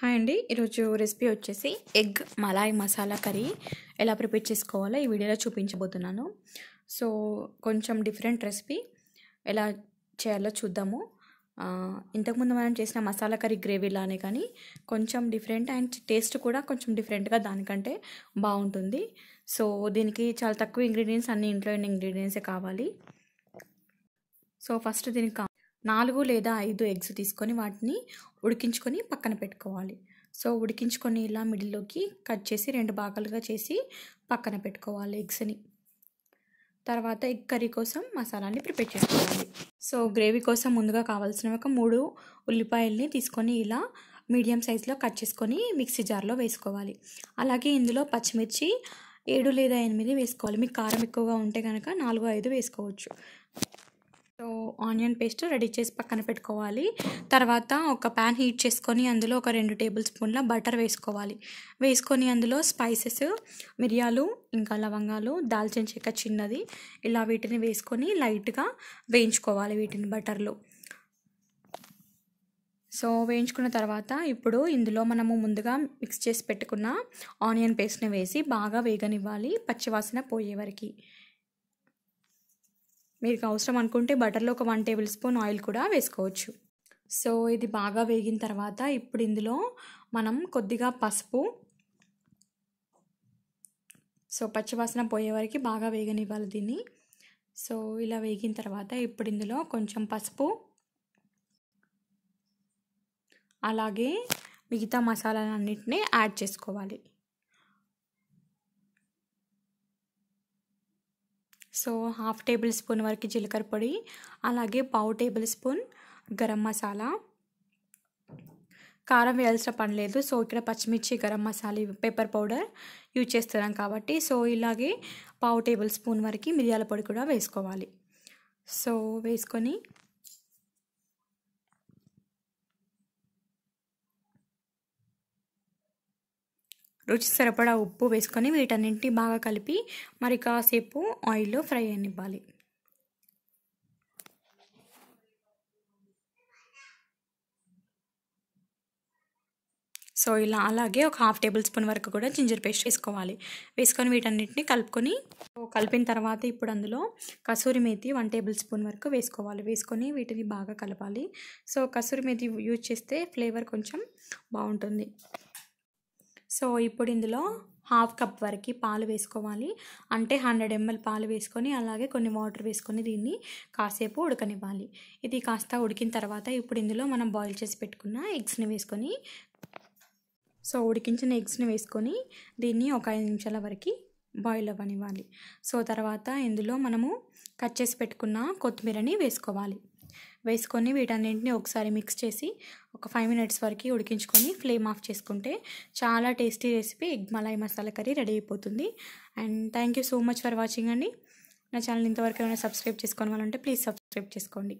hi అండి ఈరోజు recipe వచ్చేసి ఎగ్ మలాయ్ మసాలా కర్రీ ఎలా ప్రిపేర్ చేసుకోవాలో ఈ వీడియోలో చూపించబోతున్నాను సో కొంచెం డిఫరెంట్ రెసిపీ ఎలా చేయాలో చూద్దాము ఇంతకుముందు మనం చేసిన మసాలా కర్రీ గ్రేవీ లానే కానీ కొంచెం డిఫరెంట్ అండ్ టేస్ట్ కూడా కొంచెం డిఫరెంట్గా దానికంటే బాగుంటుంది సో దీనికి చాలా తక్కువ ఇంగ్రీడియంట్స్ అన్ని ఇంట్లో ఉన్న ఇంగ్రీడియంట్సే కావాలి సో ఫస్ట్ దీనికి నాలుగు లేదా ఐదు ఎగ్స్ తీసుకొని వాటిని ఉడికించుకొని పక్కన పెట్టుకోవాలి సో ఉడికించుకొని ఇలా మిడిల్లోకి కట్ చేసి రెండు భాగాలుగా చేసి పక్కన పెట్టుకోవాలి ఎగ్స్ని తర్వాత ఎగ్ కర్రీ కోసం మసాలాని ప్రిపేర్ చేసుకోవాలి సో గ్రేవీ కోసం ముందుగా కావాల్సిన ఒక మూడు ఉల్లిపాయల్ని తీసుకొని ఇలా మీడియం సైజులో కట్ చేసుకొని మిక్సీ జార్లో వేసుకోవాలి అలాగే ఇందులో పచ్చిమిర్చి ఏడు లేదా ఎనిమిది వేసుకోవాలి మీకు కారం ఎక్కువగా ఉంటే కనుక నాలుగు ఐదు వేసుకోవచ్చు సో ఆనియన్ పేస్ట్ రెడీ చేసి పక్కన పెట్టుకోవాలి తర్వాత ఒక ప్యాన్ హీట్ చేసుకొని అందులో ఒక రెండు టేబుల్ స్పూన్ల బటర్ వేసుకోవాలి వేసుకొని అందులో స్పైసెస్ మిరియాలు ఇంకా లవంగాలు దాల్చిన చెక్క చిన్నది ఇలా వీటిని వేసుకొని లైట్గా వేయించుకోవాలి వీటిని బటర్లో సో వేయించుకున్న తర్వాత ఇప్పుడు ఇందులో మనము ముందుగా మిక్స్ చేసి పెట్టుకున్న ఆనియన్ పేస్ట్ని వేసి బాగా వేగనివ్వాలి పచ్చివాసన పోయే మీకు అవసరం అనుకుంటే బటర్లో ఒక వన్ టేబుల్ స్పూన్ ఆయిల్ కూడా వేసుకోవచ్చు సో ఇది బాగా వేగిన తర్వాత ఇప్పుడు ఇందులో మనం కొద్దిగా పసుపు సో పచ్చివాసన పోయే వరకు బాగా వేగనివ్వాలి దీన్ని సో ఇలా వేగిన తర్వాత ఇప్పుడు ఇందులో కొంచెం పసుపు అలాగే మిగతా మసాలాలన్నింటినీ యాడ్ చేసుకోవాలి సో హాఫ్ టేబుల్ స్పూన్ వరకు జీలకర్ర పొడి అలాగే పావు టేబుల్ స్పూన్ గరం మసాలా కారం వేయాల్సిన పని లేదు సో ఇక్కడ పచ్చిమిర్చి garam masala pepper powder use చేస్తున్నాం కాబట్టి సో ఇలాగే పావు టేబుల్ స్పూన్ వరకు మిరియాల పొడి కూడా వేసుకోవాలి సో వేసుకొని రుచి సరిపడా ఉప్పు వేసుకొని వీటన్నింటినీ బాగా కలిపి మరి కాసేపు ఆయిల్లో ఫ్రై అనివ్వాలి సో ఇలా అలాగే ఒక హాఫ్ టేబుల్ స్పూన్ వరకు కూడా జింజర్ పేస్ట్ వేసుకోవాలి వేసుకొని వీటన్నిటిని కలుపుకొని కలిపిన తర్వాత ఇప్పుడు అందులో kasuri methi one table spoon వరకు వేసుకోవాలి వేసుకొని వీటిని బాగా కలపాలి సో కసూరి మేతి యూజ్ చేస్తే ఫ్లేవర్ కొంచెం బాగుంటుంది సో ఇప్పుడు ఇందులో హాఫ్ కప్ వరకు పాలు వేసుకోవాలి అంటే హండ్రెడ్ ఎంఎల్ పాలు వేసుకొని అలాగే కొన్ని వాటర్ వేసుకొని దీన్ని కాసేపు ఉడకనివ్వాలి ఇది కాస్త ఉడికిన తర్వాత ఇప్పుడు ఇందులో మనం బాయిల్ చేసి పెట్టుకున్న ఎగ్స్ని వేసుకొని సో ఉడికించిన ఎగ్స్ని వేసుకొని దీన్ని ఒక ఐదు నిమిషాల వరకు బాయిల్ అవ్వనివ్వాలి సో తర్వాత ఇందులో మనము కట్ చేసి పెట్టుకున్న కొత్తిమీరని వేసుకోవాలి వేసుకొని వీటన్నింటినీ ఒకసారి మిక్స్ చేసి ఒక ఫైవ్ మినిట్స్ వరకు ఉడికించుకొని ఫ్లేమ్ ఆఫ్ చేసుకుంటే చాలా tasty recipe egg malai masala curry ready అయిపోతుంది and thank you so much for watching అండి నా ఛానల్ ఇంతవరకు ఏమైనా సబ్స్క్రైబ్ చేసుకోవాలంటే ప్లీజ్ సబ్స్క్రైబ్ చేసుకోండి